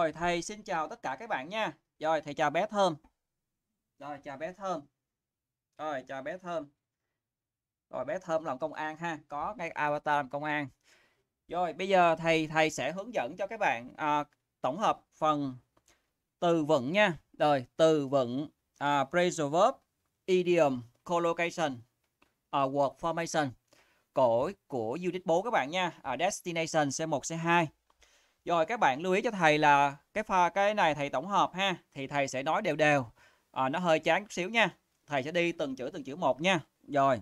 Rồi thầy xin chào tất cả các bạn nha. Rồi thầy chào bé Thơm. Rồi chào bé Thơm. Rồi chào bé Thơm. Rồi bé Thơm làm công an ha, có ngay avatar làm công an. Rồi bây giờ thầy thầy sẽ hướng dẫn cho các bạn à, tổng hợp phần từ vựng nha. Rồi từ vựng à, phrasal verb, idiom, collocation, à, word formation. Cổi của unit 4 các bạn nha. À, destination C1 C2 rồi các bạn lưu ý cho thầy là cái pha cái này thầy tổng hợp ha thì thầy sẽ nói đều đều. À, nó hơi chán chút xíu nha. Thầy sẽ đi từng chữ từng chữ một nha. Rồi.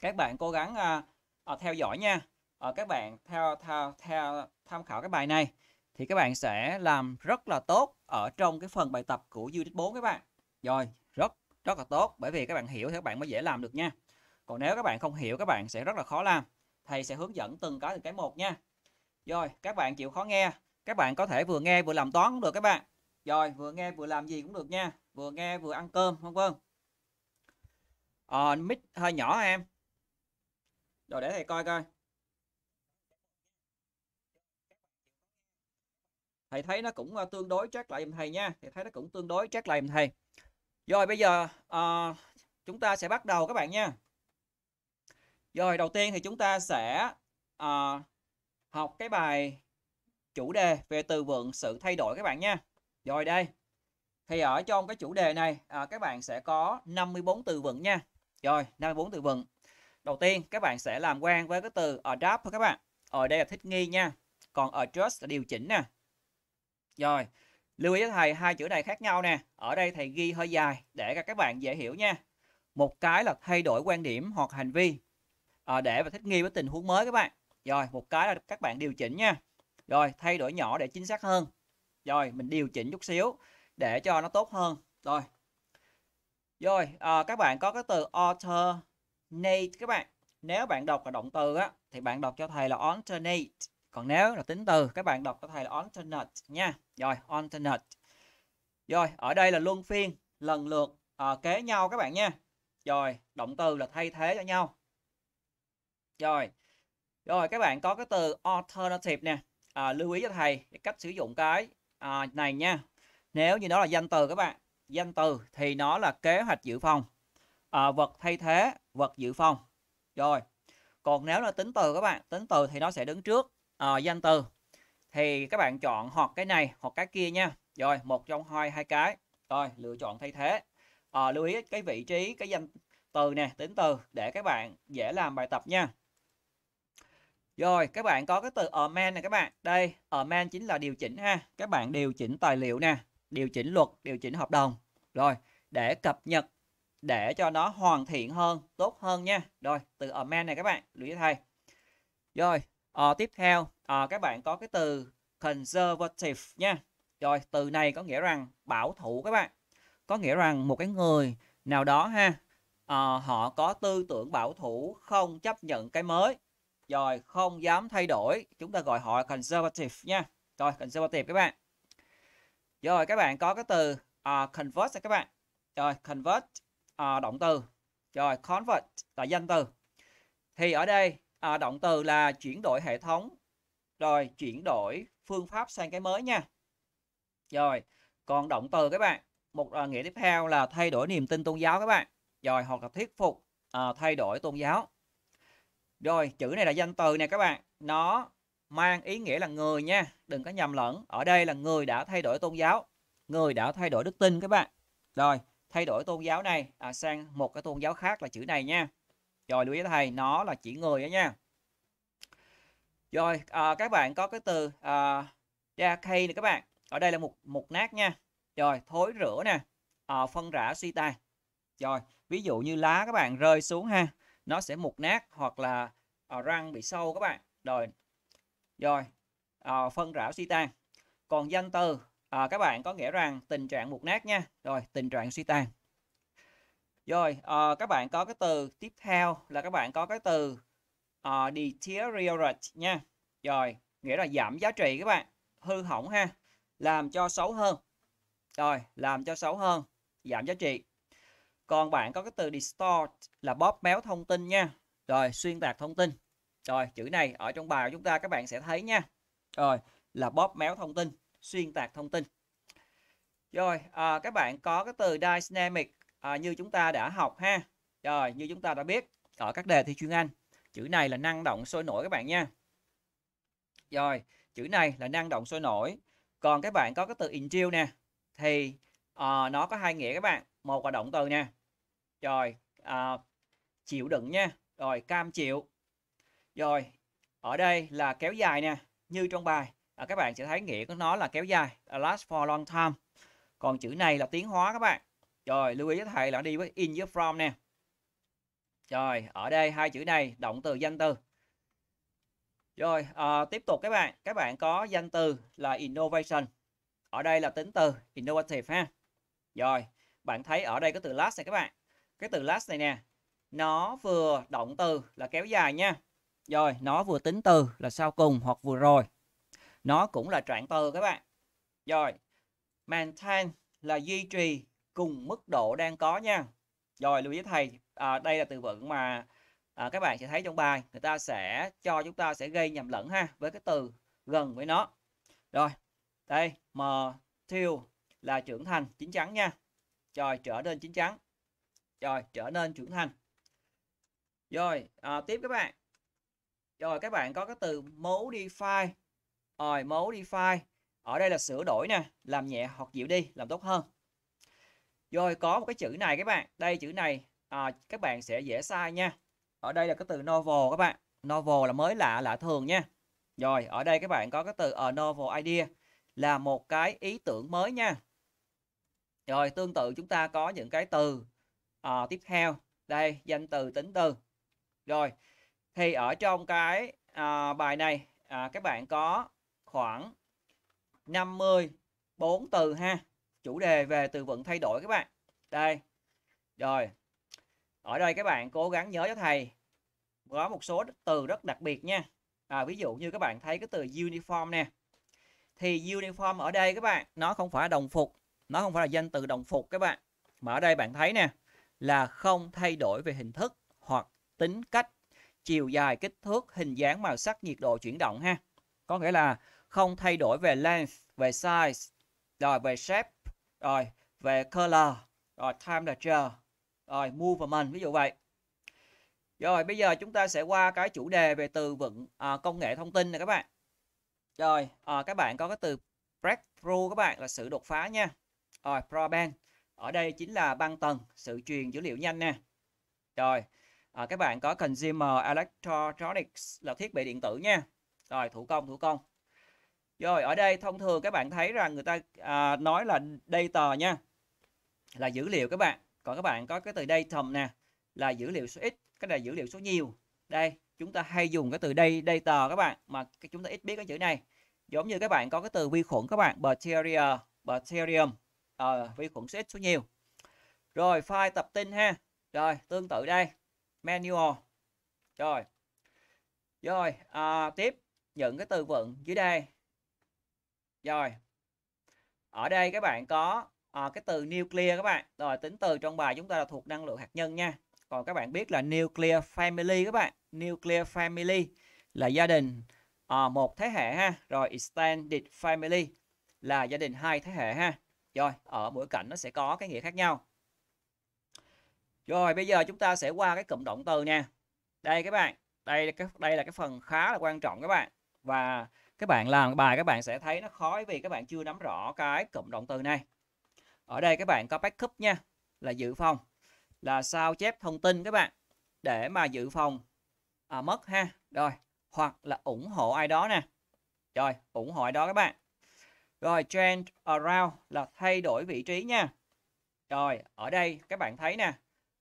Các bạn cố gắng à, à, theo dõi nha. À, các bạn theo theo theo tham khảo cái bài này thì các bạn sẽ làm rất là tốt ở trong cái phần bài tập của Unit 4 các bạn. Rồi, rất rất là tốt bởi vì các bạn hiểu thì các bạn mới dễ làm được nha. Còn nếu các bạn không hiểu các bạn sẽ rất là khó làm. Thầy sẽ hướng dẫn từng cái từng cái một nha. Rồi các bạn chịu khó nghe Các bạn có thể vừa nghe vừa làm toán cũng được các bạn Rồi vừa nghe vừa làm gì cũng được nha Vừa nghe vừa ăn cơm không vâng Ờ mic hơi nhỏ em Rồi để thầy coi coi Thầy thấy nó cũng ờ, tương đối chắc lại thầy nha Thầy thấy nó cũng tương đối chắc lại thầy Rồi bây giờ à, chúng ta sẽ bắt đầu các bạn nha Rồi đầu tiên thì chúng ta sẽ à, học cái bài chủ đề về từ vựng sự thay đổi các bạn nha. Rồi đây. Thì ở trong cái chủ đề này à, các bạn sẽ có 54 từ vựng nha. Rồi, 54 từ vựng. Đầu tiên các bạn sẽ làm quen với cái từ adapt thôi các bạn. Ở đây là thích nghi nha. Còn adjust là điều chỉnh nè. Rồi, lưu ý với thầy hai chữ này khác nhau nè. Ở đây thầy ghi hơi dài để các bạn dễ hiểu nha. Một cái là thay đổi quan điểm hoặc hành vi à, để và thích nghi với tình huống mới các bạn. Rồi, một cái là các bạn điều chỉnh nha. Rồi, thay đổi nhỏ để chính xác hơn. Rồi, mình điều chỉnh chút xíu để cho nó tốt hơn. Rồi. Rồi, à, các bạn có cái từ alternate các bạn. Nếu bạn đọc là động từ á thì bạn đọc cho thầy là alternate. Còn nếu là tính từ các bạn đọc cho thầy là alternate nha. Rồi, alternate. Rồi, ở đây là luân phiên lần lượt à, kế nhau các bạn nha. Rồi, động từ là thay thế cho nhau. Rồi, rồi các bạn có cái từ alternative nè. À, lưu ý cho thầy cách sử dụng cái à, này nha. Nếu như đó là danh từ các bạn, danh từ thì nó là kế hoạch dự phòng. À, vật thay thế, vật dự phòng. Rồi. Còn nếu là tính từ các bạn, tính từ thì nó sẽ đứng trước à, danh từ. Thì các bạn chọn hoặc cái này hoặc cái kia nha. Rồi, một trong hai hai cái. Rồi, lựa chọn thay thế. À, lưu ý cái vị trí cái danh từ nè, tính từ để các bạn dễ làm bài tập nha. Rồi các bạn có cái từ amend này các bạn. Đây, amend chính là điều chỉnh ha. Các bạn điều chỉnh tài liệu nè, điều chỉnh luật, điều chỉnh hợp đồng. Rồi, để cập nhật để cho nó hoàn thiện hơn, tốt hơn nha. Rồi, từ amend này các bạn, lưu ý thầy. Rồi, à, tiếp theo à, các bạn có cái từ conservative nha. Rồi, từ này có nghĩa rằng bảo thủ các bạn. Có nghĩa rằng một cái người nào đó ha, à, họ có tư tưởng bảo thủ không chấp nhận cái mới rồi không dám thay đổi chúng ta gọi họ conservative nha rồi conservative các bạn rồi các bạn có cái từ uh, convert các bạn rồi convert uh, động từ rồi convert là danh từ thì ở đây uh, động từ là chuyển đổi hệ thống rồi chuyển đổi phương pháp sang cái mới nha rồi còn động từ các bạn một uh, nghĩa tiếp theo là thay đổi niềm tin tôn giáo các bạn rồi hoặc là thuyết phục uh, thay đổi tôn giáo rồi, chữ này là danh từ nè các bạn. Nó mang ý nghĩa là người nha. Đừng có nhầm lẫn. Ở đây là người đã thay đổi tôn giáo. Người đã thay đổi đức tin các bạn. Rồi, thay đổi tôn giáo này à, sang một cái tôn giáo khác là chữ này nha. Rồi, lưu ý thầy, nó là chỉ người đó nha. Rồi, à, các bạn có cái từ à, ra khay nè các bạn. Ở đây là một một nát nha. Rồi, thối rửa nè. À, phân rã suy tàn. Rồi, ví dụ như lá các bạn rơi xuống ha nó sẽ mục nát hoặc là à, răng bị sâu các bạn rồi rồi à, phân rã suy tan còn danh từ à, các bạn có nghĩa rằng tình trạng mục nát nha rồi tình trạng suy tan rồi à, các bạn có cái từ tiếp theo là các bạn có cái từ uh, deteriorate nha rồi nghĩa là giảm giá trị các bạn hư hỏng ha làm cho xấu hơn rồi làm cho xấu hơn giảm giá trị còn bạn có cái từ distort là bóp méo thông tin nha rồi xuyên tạc thông tin rồi chữ này ở trong bài của chúng ta các bạn sẽ thấy nha rồi là bóp méo thông tin xuyên tạc thông tin rồi à, các bạn có cái từ dynamic à, như chúng ta đã học ha rồi như chúng ta đã biết ở các đề thi chuyên Anh chữ này là năng động sôi nổi các bạn nha rồi chữ này là năng động sôi nổi còn các bạn có cái từ intrigue nè thì uh, nó có hai nghĩa các bạn một là động từ nè rồi à, chịu đựng nha rồi cam chịu rồi ở đây là kéo dài nè như trong bài à, các bạn sẽ thấy nghĩa của nó là kéo dài last for long time còn chữ này là tiếng hóa các bạn rồi lưu ý với thầy là đi với in với from nè rồi ở đây hai chữ này động từ danh từ rồi à, tiếp tục các bạn các bạn có danh từ là innovation ở đây là tính từ innovative ha rồi bạn thấy ở đây có từ last này các bạn cái từ last này nè nó vừa động từ là kéo dài nha rồi nó vừa tính từ là sau cùng hoặc vừa rồi nó cũng là trạng từ các bạn rồi maintain là duy trì cùng mức độ đang có nha rồi lưu ý thầy à, đây là từ vựng mà à, các bạn sẽ thấy trong bài người ta sẽ cho chúng ta sẽ gây nhầm lẫn ha với cái từ gần với nó rồi đây m thiêu là trưởng thành chín chắn nha rồi trở nên chín chắn rồi trở nên trưởng thành rồi à, tiếp các bạn rồi các bạn có cái từ mấu define rồi mấu define ở đây là sửa đổi nè làm nhẹ hoặc dịu đi làm tốt hơn rồi có một cái chữ này các bạn đây chữ này à, các bạn sẽ dễ sai nha ở đây là cái từ novel các bạn novel là mới lạ lạ thường nha rồi ở đây các bạn có cái từ a à, novel idea là một cái ý tưởng mới nha rồi tương tự chúng ta có những cái từ à, tiếp theo đây danh từ tính từ rồi thì ở trong cái à, bài này à, các bạn có khoảng 54 từ ha chủ đề về từ vựng thay đổi các bạn đây rồi ở đây các bạn cố gắng nhớ cho thầy có một số từ rất đặc biệt nha à, ví dụ như các bạn thấy cái từ uniform nè thì uniform ở đây các bạn nó không phải đồng phục nó không phải là danh từ đồng phục các bạn mà ở đây bạn thấy nè là không thay đổi về hình thức hoặc tính cách, chiều dài, kích thước, hình dáng, màu sắc, nhiệt độ chuyển động ha. Có nghĩa là không thay đổi về length, về size, rồi về shape, rồi về color, rồi temperature, rồi movement, ví dụ vậy. Rồi bây giờ chúng ta sẽ qua cái chủ đề về từ vựng à, công nghệ thông tin này các bạn. Rồi à, các bạn có cái từ breakthrough các bạn là sự đột phá nha. Rồi broadband ở đây chính là băng tần, sự truyền dữ liệu nhanh nè. Rồi, à, các bạn có Consumer Electronics là thiết bị điện tử nha. Rồi, thủ công, thủ công. Rồi, ở đây thông thường các bạn thấy rằng người ta à, nói là data nha. Là dữ liệu các bạn. Còn các bạn có cái từ datum nè. Là dữ liệu số ít, cái này dữ liệu số nhiều. Đây, chúng ta hay dùng cái từ đây data các bạn. Mà chúng ta ít biết cái chữ này. Giống như các bạn có cái từ vi khuẩn các bạn. Bacteria, bacterium ờ, vi khuẩn số số nhiều rồi file tập tin ha rồi tương tự đây manual rồi rồi à, tiếp những cái từ vựng dưới đây rồi ở đây các bạn có à, cái từ nuclear các bạn rồi tính từ trong bài chúng ta là thuộc năng lượng hạt nhân nha còn các bạn biết là nuclear family các bạn nuclear family là gia đình à, một thế hệ ha rồi extended family là gia đình hai thế hệ ha rồi, ở mỗi cạnh nó sẽ có cái nghĩa khác nhau. Rồi, bây giờ chúng ta sẽ qua cái cụm động từ nha. Đây các bạn, đây là cái đây là cái phần khá là quan trọng các bạn. Và các bạn làm bài các bạn sẽ thấy nó khó vì các bạn chưa nắm rõ cái cụm động từ này. Ở đây các bạn có backup nha, là dự phòng, là sao chép thông tin các bạn để mà dự phòng à, mất ha. Rồi, hoặc là ủng hộ ai đó nè. Rồi, ủng hộ ai đó các bạn. Rồi change around là thay đổi vị trí nha. Rồi, ở đây các bạn thấy nè.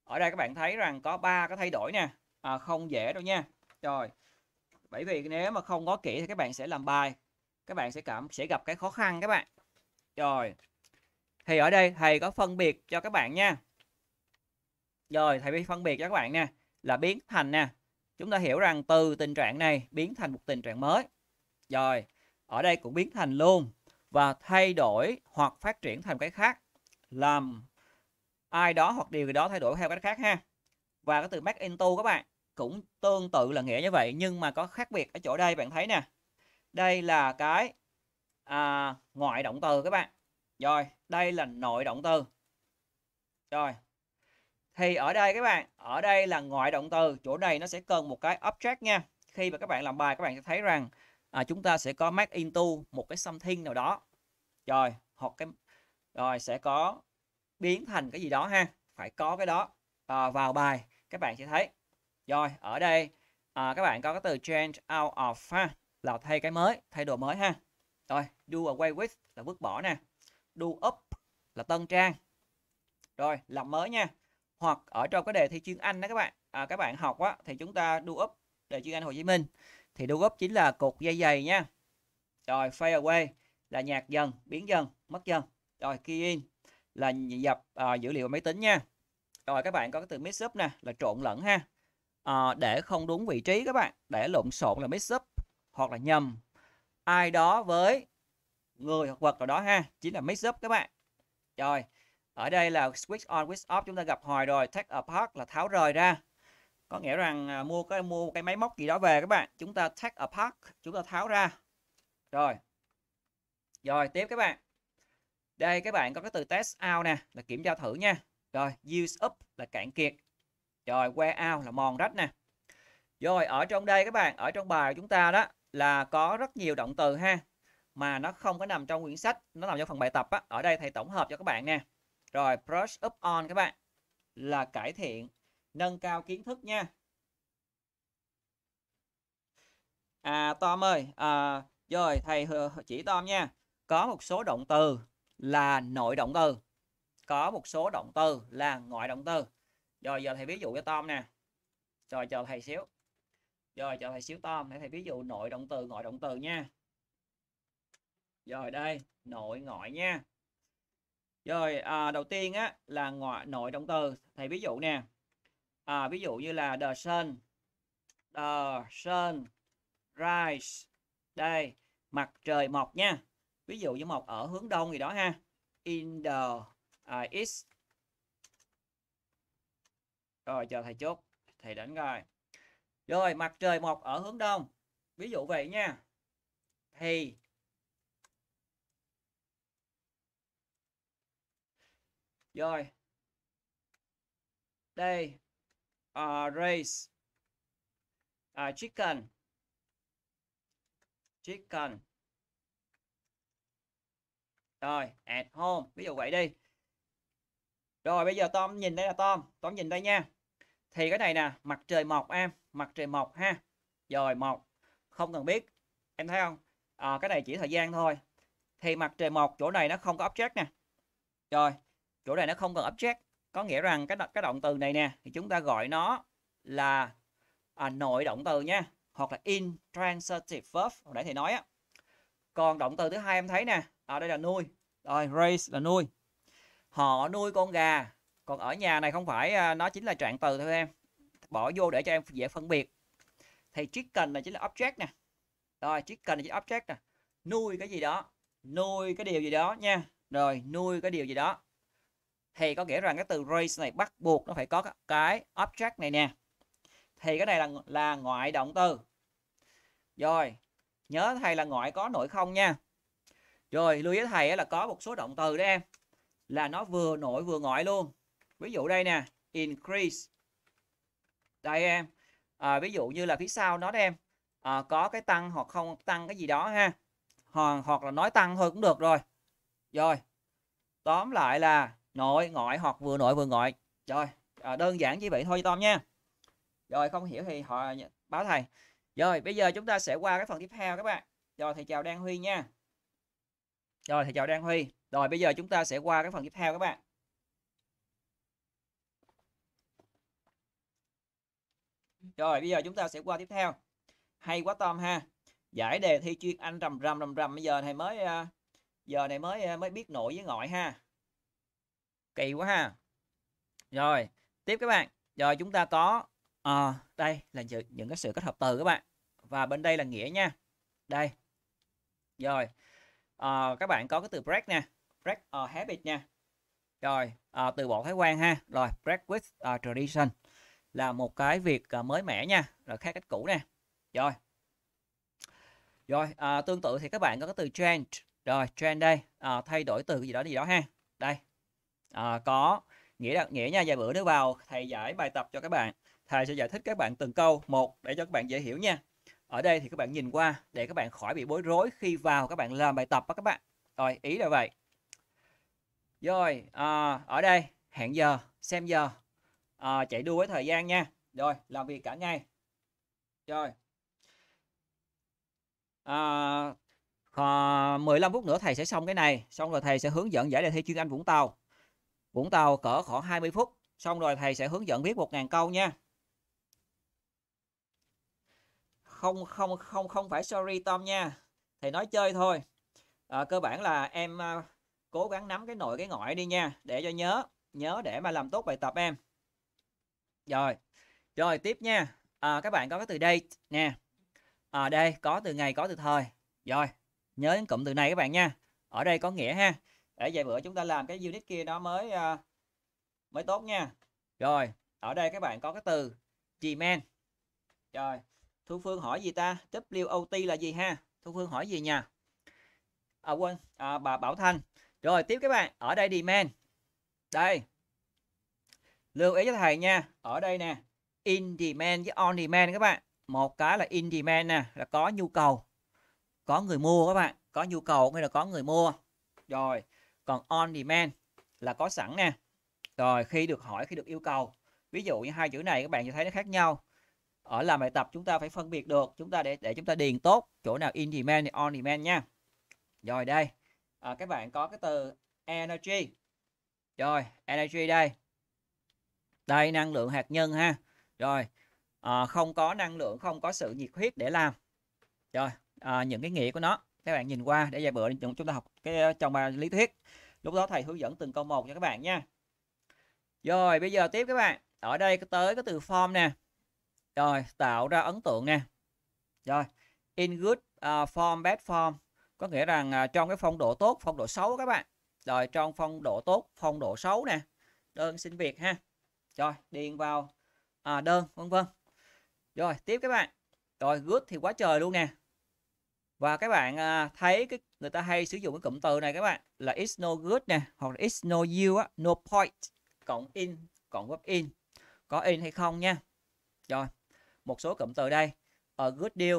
Ở đây các bạn thấy rằng có ba cái thay đổi nè. À, không dễ đâu nha. Rồi. Bởi vì nếu mà không có kỹ thì các bạn sẽ làm bài. Các bạn sẽ cảm sẽ gặp cái khó khăn các bạn. Rồi. Thì ở đây thầy có phân biệt cho các bạn nha. Rồi, thầy phân biệt cho các bạn nè là biến thành nè. Chúng ta hiểu rằng từ tình trạng này biến thành một tình trạng mới. Rồi, ở đây cũng biến thành luôn và thay đổi hoặc phát triển thành cái khác làm ai đó hoặc điều gì đó thay đổi theo cách khác ha và cái từ back into các bạn cũng tương tự là nghĩa như vậy nhưng mà có khác biệt ở chỗ đây bạn thấy nè đây là cái à, ngoại động từ các bạn rồi đây là nội động từ rồi thì ở đây các bạn ở đây là ngoại động từ chỗ này nó sẽ cần một cái object nha khi mà các bạn làm bài các bạn sẽ thấy rằng à, chúng ta sẽ có make into một cái something nào đó rồi hoặc cái rồi sẽ có biến thành cái gì đó ha phải có cái đó à, vào bài các bạn sẽ thấy rồi ở đây à, các bạn có cái từ change out of ha là thay cái mới thay đồ mới ha rồi do away with là vứt bỏ nè do up là tân trang rồi làm mới nha hoặc ở trong cái đề thi chuyên Anh đó các bạn à, các bạn học á thì chúng ta do up đề chuyên Anh Hồ Chí Minh thì đô góp chính là cột dây dày nha rồi fade away là nhạc dần biến dần mất dần rồi key in là dập uh, dữ liệu máy tính nha rồi các bạn có cái từ mix up nè là trộn lẫn ha uh, để không đúng vị trí các bạn để lộn xộn là mix up hoặc là nhầm ai đó với người hoặc vật nào đó ha chính là mix up các bạn rồi ở đây là switch on switch off chúng ta gặp hồi rồi take apart là tháo rời ra có nghĩa rằng à, mua cái mua cái máy móc gì đó về các bạn chúng ta take apart chúng ta tháo ra rồi rồi tiếp các bạn đây các bạn có cái từ test out nè là kiểm tra thử nha rồi use up là cạn kiệt rồi wear out là mòn rách nè rồi ở trong đây các bạn ở trong bài của chúng ta đó là có rất nhiều động từ ha mà nó không có nằm trong quyển sách nó nằm trong phần bài tập á ở đây thầy tổng hợp cho các bạn nè rồi brush up on các bạn là cải thiện nâng cao kiến thức nha à Tom ơi à, rồi thầy chỉ Tom nha có một số động từ là nội động từ có một số động từ là ngoại động từ rồi giờ thầy ví dụ cho Tom nè rồi chờ thầy xíu rồi chờ thầy xíu Tom để thầy ví dụ nội động từ ngoại động từ nha rồi đây nội ngoại nha rồi à, đầu tiên á là ngoại nội động từ thầy ví dụ nè à, ví dụ như là the sun the sun rise đây mặt trời mọc nha ví dụ như mọc ở hướng đông gì đó ha in the east rồi chờ thầy chốt thầy đến rồi rồi mặt trời mọc ở hướng đông ví dụ vậy nha thì rồi đây uh, à, race uh, à, chicken chicken rồi at home ví dụ vậy đi rồi bây giờ Tom nhìn đây là Tom Tom nhìn đây nha thì cái này nè mặt trời mọc em mặt trời mọc ha rồi mọc không cần biết em thấy không à, cái này chỉ thời gian thôi thì mặt trời mọc chỗ này nó không có object nè rồi chỗ này nó không cần object có nghĩa rằng cái cái động từ này nè thì chúng ta gọi nó là à, nội động từ nha hoặc là intransitive verb hồi nãy thì nói á còn động từ thứ hai em thấy nè ở à, đây là nuôi rồi raise là nuôi họ nuôi con gà còn ở nhà này không phải à, nó chính là trạng từ thôi em bỏ vô để cho em dễ phân biệt thì chicken là chính là object nè rồi chicken là chính là object nè nuôi cái gì đó nuôi cái điều gì đó nha rồi nuôi cái điều gì đó thì có nghĩa rằng cái từ raise này bắt buộc nó phải có cái object này nè thì cái này là là ngoại động từ rồi nhớ thầy là ngoại có nội không nha rồi lưu ý thầy là có một số động từ đó em là nó vừa nội vừa ngoại luôn ví dụ đây nè increase đây em à, ví dụ như là phía sau nó đó em à, có cái tăng hoặc không tăng cái gì đó ha hoặc, hoặc là nói tăng thôi cũng được rồi rồi tóm lại là nội ngoại hoặc vừa nội vừa ngoại rồi à, đơn giản chỉ vậy thôi Tom nha rồi không hiểu thì họ báo thầy rồi bây giờ chúng ta sẽ qua cái phần tiếp theo các bạn rồi thầy chào Đan Huy nha rồi thầy chào Đan Huy rồi bây giờ chúng ta sẽ qua cái phần tiếp theo các bạn Rồi bây giờ chúng ta sẽ qua tiếp theo. Hay quá Tom ha. Giải đề thi chuyên Anh rầm rầm rầm rầm bây giờ thầy mới à, giờ này mới à, mới biết nội với ngoại ha kỳ quá ha rồi tiếp các bạn rồi chúng ta có à, đây là những cái sự kết hợp từ các bạn và bên đây là nghĩa nha đây rồi à, các bạn có cái từ break nè break uh, habit nha rồi à, từ bộ thái quan ha rồi break with uh, tradition là một cái việc uh, mới mẻ nha rồi khác cách cũ nè rồi rồi à, tương tự thì các bạn có cái từ change rồi change đây à, thay đổi từ gì đó gì đó ha đây à, có nghĩa là nghĩa nha vài bữa nữa vào thầy giải bài tập cho các bạn thầy sẽ giải thích các bạn từng câu một để cho các bạn dễ hiểu nha ở đây thì các bạn nhìn qua để các bạn khỏi bị bối rối khi vào các bạn làm bài tập đó các bạn rồi ý là vậy rồi à, ở đây hẹn giờ xem giờ à, chạy đua với thời gian nha rồi làm việc cả ngày rồi à, à, 15 phút nữa thầy sẽ xong cái này xong rồi thầy sẽ hướng dẫn giải đề thi chuyên Anh Vũng Tàu Vũng Tàu cỡ khoảng 20 phút. Xong rồi thầy sẽ hướng dẫn viết 1.000 câu nha. Không không không không phải sorry Tom nha. Thầy nói chơi thôi. À, cơ bản là em à, cố gắng nắm cái nội cái ngoại đi nha. Để cho nhớ. Nhớ để mà làm tốt bài tập em. Rồi. Rồi tiếp nha. À, các bạn có cái từ đây nè. À, đây có từ ngày có từ thời. Rồi. Nhớ đến cụm từ này các bạn nha. Ở đây có nghĩa ha để vài bữa chúng ta làm cái unit kia nó mới uh, mới tốt nha rồi ở đây các bạn có cái từ demand rồi Thu Phương hỏi gì ta? WOT là gì ha? Thu Phương hỏi gì nha? À quên, à, bà Bảo Thanh. Rồi tiếp các bạn, ở đây demand. Đây. Lưu ý cho thầy nha, ở đây nè, in demand với on demand các bạn. Một cái là in demand nè, là có nhu cầu. Có người mua các bạn, có nhu cầu nghĩa là có người mua. Rồi, còn on demand là có sẵn nè rồi khi được hỏi khi được yêu cầu ví dụ như hai chữ này các bạn sẽ thấy nó khác nhau ở làm bài tập chúng ta phải phân biệt được chúng ta để để chúng ta điền tốt chỗ nào in demand thì on demand nha rồi đây à, các bạn có cái từ energy rồi energy đây đây năng lượng hạt nhân ha rồi à, không có năng lượng không có sự nhiệt huyết để làm rồi à, những cái nghĩa của nó các bạn nhìn qua để vài bữa chúng ta học cái ờ, trong bài lý thuyết lúc đó thầy hướng dẫn từng câu một cho các bạn nha rồi bây giờ tiếp các bạn ở đây tới cái từ form nè rồi tạo ra ấn tượng nè rồi in good ờ, form bad form có nghĩa rằng ờ, trong cái phong độ tốt phong độ xấu các bạn rồi trong phong độ tốt phong độ xấu nè đơn xin việc ha rồi điền vào à, đơn vân vân rồi tiếp các bạn rồi good thì quá trời luôn nè và các bạn à, thấy cái người ta hay sử dụng cái cụm từ này các bạn là it's no good nè hoặc là it's no you no point cộng in cộng web in có in hay không nha rồi một số cụm từ đây a good deal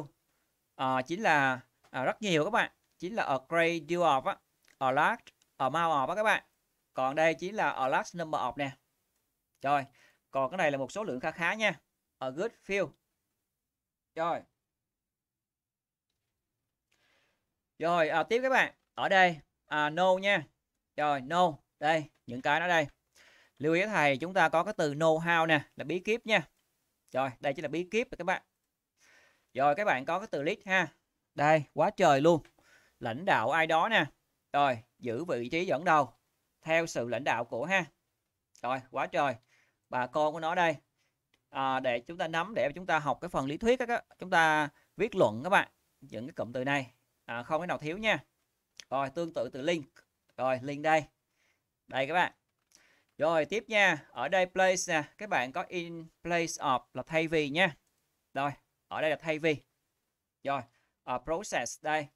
à, chính là à, rất nhiều các bạn chính là a great deal of á, a large amount of các bạn còn đây chính là a large number of nè rồi còn cái này là một số lượng khá khá nha a good feel rồi Rồi à, tiếp các bạn. Ở đây à, no nha. Rồi no. Đây, những cái nó đây. Lưu ý thầy chúng ta có cái từ know how nè, là bí kíp nha. Rồi, đây chính là bí kíp các bạn. Rồi các bạn có cái từ lead ha. Đây, quá trời luôn. Lãnh đạo ai đó nè. Rồi, giữ vị trí dẫn đầu theo sự lãnh đạo của ha. Rồi, quá trời. Bà con của nó đây. À, để chúng ta nắm để chúng ta học cái phần lý thuyết các chúng ta viết luận các bạn những cái cụm từ này à, không cái nào thiếu nha rồi tương tự từ link rồi link đây đây các bạn rồi tiếp nha ở đây place nè các bạn có in place of là thay vì nha rồi ở đây là thay vì rồi uh, process đây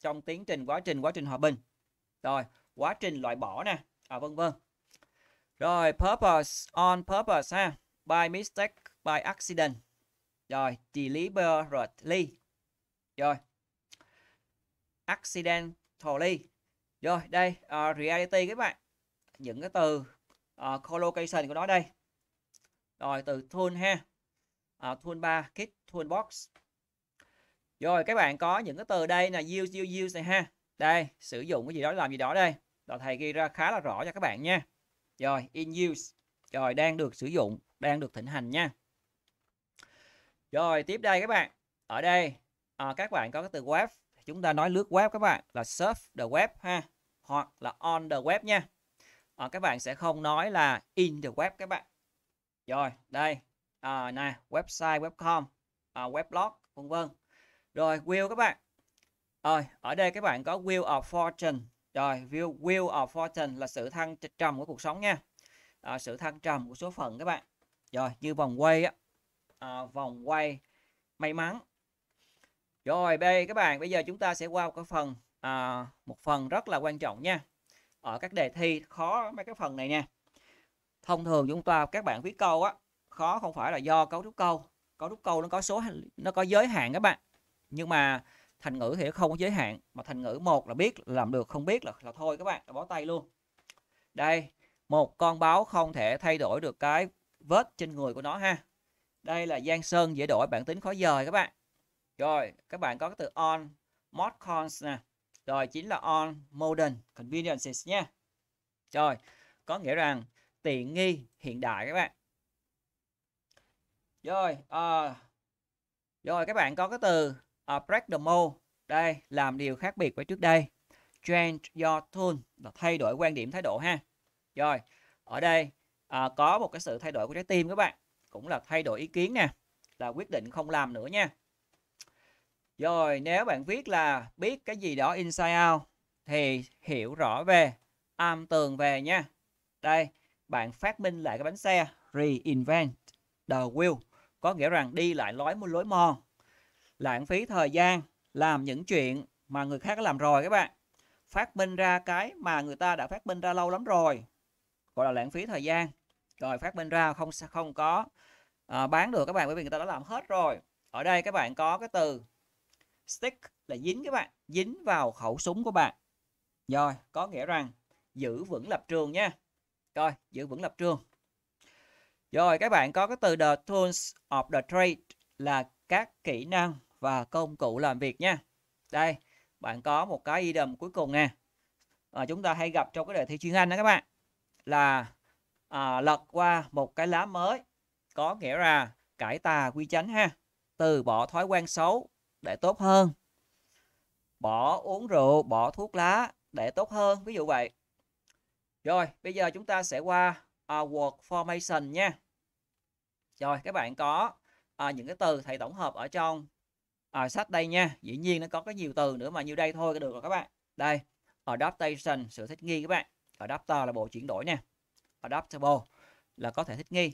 trong tiến trình quá trình quá trình hòa bình rồi quá trình loại bỏ nè à, vân vân rồi purpose on purpose ha by mistake by accident rồi deliberately rồi accidentally rồi đây uh, reality các bạn những cái từ uh, collocation của nó đây rồi từ tool ha uh, tool 3 kit tool box rồi các bạn có những cái từ đây là use use use này ha đây sử dụng cái gì đó làm gì đó đây rồi thầy ghi ra khá là rõ cho các bạn nha rồi in use rồi đang được sử dụng đang được thịnh hành nha rồi tiếp đây các bạn ở đây à, các bạn có cái từ web chúng ta nói lướt web các bạn là surf the web ha hoặc là on the web nha à, các bạn sẽ không nói là in the web các bạn rồi đây à, nè website webcom à, ờ, weblog vân vân rồi will các bạn rồi ở đây các bạn có will of fortune rồi will will of fortune là sự thăng trầm của cuộc sống nha à, sự thăng trầm của số phận các bạn rồi như vòng quay á à, vòng quay may mắn rồi đây các bạn, bây giờ chúng ta sẽ qua một cái phần à, một phần rất là quan trọng nha. Ở các đề thi khó mấy cái phần này nha. Thông thường chúng ta các bạn viết câu á, khó không phải là do cấu trúc câu. Cấu trúc câu nó có số nó có giới hạn các bạn. Nhưng mà thành ngữ thì không có giới hạn mà thành ngữ một là biết làm được không biết là là thôi các bạn, bỏ tay luôn. Đây, một con báo không thể thay đổi được cái vết trên người của nó ha. Đây là Giang Sơn dễ đổi bản tính khó dời các bạn rồi, các bạn có cái từ on, mod cons nè. Rồi chính là on modern conveniences nha. Rồi, có nghĩa rằng tiện nghi hiện đại các bạn. Rồi, à, rồi các bạn có cái từ uh, break the mold. Đây, làm điều khác biệt với trước đây. Change your tune là thay đổi quan điểm thái độ ha. Rồi, ở đây à, có một cái sự thay đổi của trái tim các bạn. Cũng là thay đổi ý kiến nè. Là quyết định không làm nữa nha. Rồi nếu bạn viết là biết cái gì đó inside out thì hiểu rõ về, am tường về nha. Đây, bạn phát minh lại cái bánh xe, reinvent the wheel, có nghĩa rằng đi lại lối mua lối mòn, lãng phí thời gian, làm những chuyện mà người khác đã làm rồi các bạn. Phát minh ra cái mà người ta đã phát minh ra lâu lắm rồi, gọi là lãng phí thời gian. Rồi phát minh ra không không có à, bán được các bạn bởi vì người ta đã làm hết rồi. Ở đây các bạn có cái từ stick là dính các bạn dính vào khẩu súng của bạn rồi có nghĩa rằng giữ vững lập trường nha rồi giữ vững lập trường rồi các bạn có cái từ the tools of the trade là các kỹ năng và công cụ làm việc nha đây bạn có một cái idiom cuối cùng nè à, chúng ta hay gặp trong cái đề thi chuyên Anh đó các bạn là à, lật qua một cái lá mới có nghĩa là cải tà quy chánh ha từ bỏ thói quen xấu để tốt hơn bỏ uống rượu bỏ thuốc lá để tốt hơn ví dụ vậy rồi bây giờ chúng ta sẽ qua uh, word formation nha rồi các bạn có uh, những cái từ thầy tổng hợp ở trong uh, sách đây nha dĩ nhiên nó có cái nhiều từ nữa mà như đây thôi được rồi các bạn đây adaptation sự thích nghi các bạn adapter là bộ chuyển đổi nè adaptable là có thể thích nghi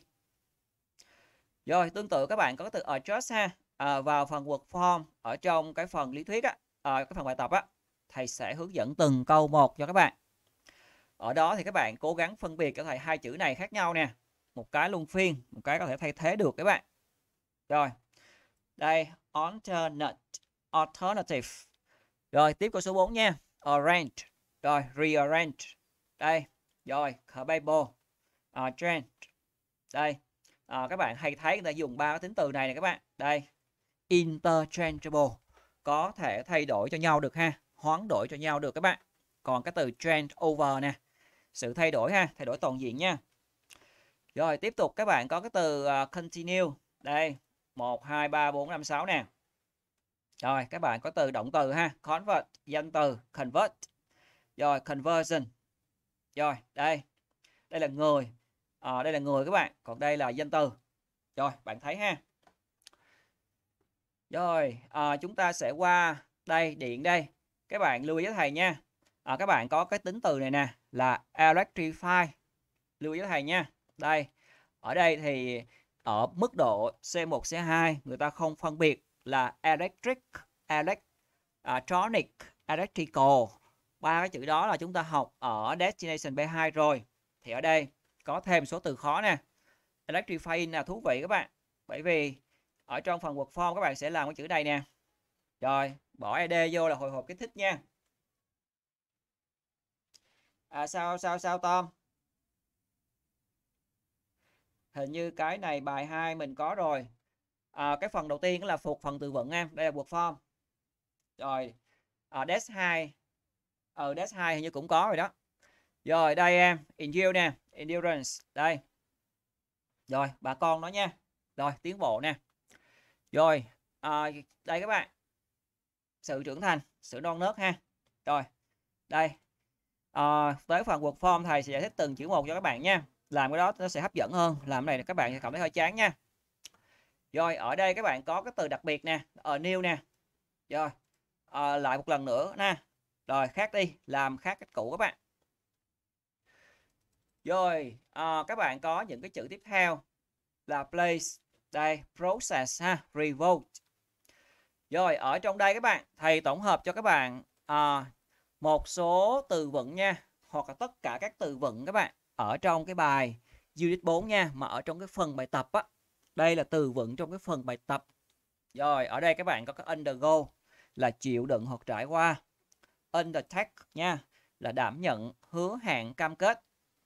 rồi tương tự các bạn có từ adjust ha à, vào phần form ở trong cái phần lý thuyết á, à, cái phần bài tập á, thầy sẽ hướng dẫn từng câu một cho các bạn. Ở đó thì các bạn cố gắng phân biệt cho thầy hai chữ này khác nhau nè. Một cái luân phiên, một cái có thể thay thế được các bạn. Rồi. Đây, alternate, alternative. Rồi, tiếp câu số 4 nha. Arrange. Rồi, rearrange. Đây. Rồi, capable. Uh, trend. Đây. À, các bạn hay thấy người ta dùng ba cái tính từ này nè các bạn. Đây, interchangeable có thể thay đổi cho nhau được ha hoán đổi cho nhau được các bạn còn cái từ change over nè sự thay đổi ha thay đổi toàn diện nha rồi tiếp tục các bạn có cái từ à, continue đây 1 2 3 4 5 6 nè rồi các bạn có từ động từ ha convert danh từ convert rồi conversion rồi đây đây là người à, đây là người các bạn còn đây là danh từ rồi bạn thấy ha rồi, à, chúng ta sẽ qua đây, điện đây. Các bạn lưu ý với thầy nha. À, các bạn có cái tính từ này nè là electrify. Lưu ý với thầy nha. Đây, ở đây thì ở mức độ C1, C2 người ta không phân biệt là electric, electronic, à, electrical. Ba cái chữ đó là chúng ta học ở Destination B2 rồi. Thì ở đây có thêm số từ khó nè. Electrifying là thú vị các bạn. Bởi vì ở trong phần form các bạn sẽ làm cái chữ này nè rồi bỏ id vô là hồi hộp kích thích nha à sao sao sao tom hình như cái này bài 2 mình có rồi à, cái phần đầu tiên là phục phần từ vựng em đây là buộc form rồi ở desk 2 ở desk 2 hình như cũng có rồi đó rồi đây em endure nè endurance đây rồi bà con nó nha rồi tiến bộ nè rồi à, đây các bạn sự trưởng thành sự non nớt ha rồi đây à, tới phần quật form thầy sẽ giải thích từng chữ một cho các bạn nha làm cái đó nó sẽ hấp dẫn hơn làm cái này các bạn sẽ cảm thấy hơi chán nha rồi ở đây các bạn có cái từ đặc biệt nè ở ờ, new nè rồi à, lại một lần nữa nè rồi khác đi làm khác cách cũ các bạn rồi à, các bạn có những cái chữ tiếp theo là place đây process ha revolt rồi ở trong đây các bạn thầy tổng hợp cho các bạn à, một số từ vựng nha hoặc là tất cả các từ vựng các bạn ở trong cái bài unit 4 nha mà ở trong cái phần bài tập á đây là từ vựng trong cái phần bài tập rồi ở đây các bạn có cái undergo là chịu đựng hoặc trải qua undertake nha là đảm nhận hứa hẹn cam kết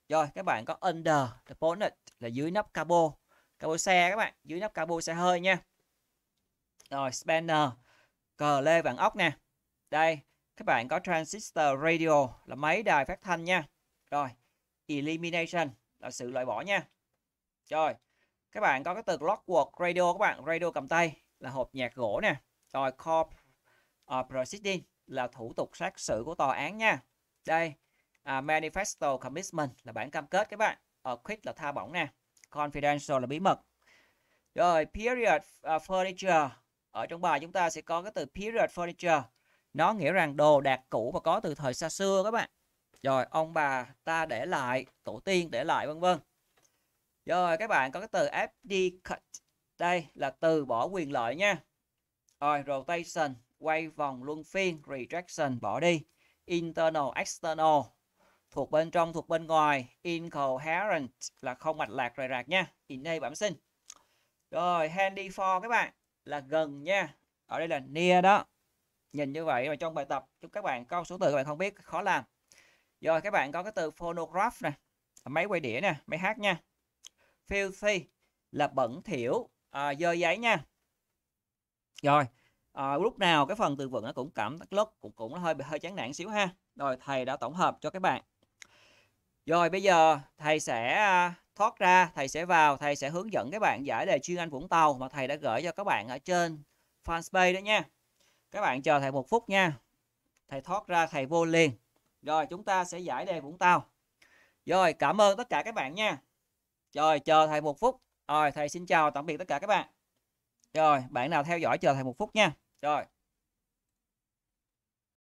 rồi các bạn có under là bonnet là dưới nắp capo cabo xe các bạn dưới nắp cabo xe hơi nha rồi spanner cờ lê vàng ốc nè đây các bạn có transistor radio là máy đài phát thanh nha rồi elimination là sự loại bỏ nha rồi các bạn có cái từ lockwork radio các bạn radio cầm tay là hộp nhạc gỗ nè rồi court uh, à, proceeding là thủ tục xét xử của tòa án nha đây uh, manifesto commitment là bản cam kết các bạn ở à, uh, quit là tha bổng nè confidential là bí mật rồi period uh, furniture ở trong bài chúng ta sẽ có cái từ period furniture nó nghĩa rằng đồ đạc cũ và có từ thời xa xưa các bạn rồi ông bà ta để lại tổ tiên để lại vân vân rồi các bạn có cái từ abdicate đây là từ bỏ quyền lợi nha rồi rotation quay vòng luân phiên retraction bỏ đi internal external thuộc bên trong thuộc bên ngoài incoherent là không mạch lạc rời rạc nha innate bẩm sinh rồi handy for các bạn là gần nha ở đây là near đó nhìn như vậy mà trong bài tập chúng các bạn có số từ các bạn không biết khó làm rồi các bạn có cái từ phonograph nè máy quay đĩa nè máy hát nha filthy là bẩn thỉu à, dơ giấy nha rồi à, lúc nào cái phần từ vựng nó cũng cảm giác lúc cũng cũng hơi hơi chán nản xíu ha rồi thầy đã tổng hợp cho các bạn rồi bây giờ thầy sẽ à, thoát ra, thầy sẽ vào, thầy sẽ hướng dẫn các bạn giải đề chuyên Anh Vũng Tàu mà thầy đã gửi cho các bạn ở trên fanpage đó nha. Các bạn chờ thầy một phút nha. Thầy thoát ra, thầy vô liền. Rồi chúng ta sẽ giải đề Vũng Tàu. Rồi cảm ơn tất cả các bạn nha. Rồi chờ thầy một phút. Rồi thầy xin chào tạm biệt tất cả các bạn. Rồi bạn nào theo dõi chờ thầy một phút nha. Rồi.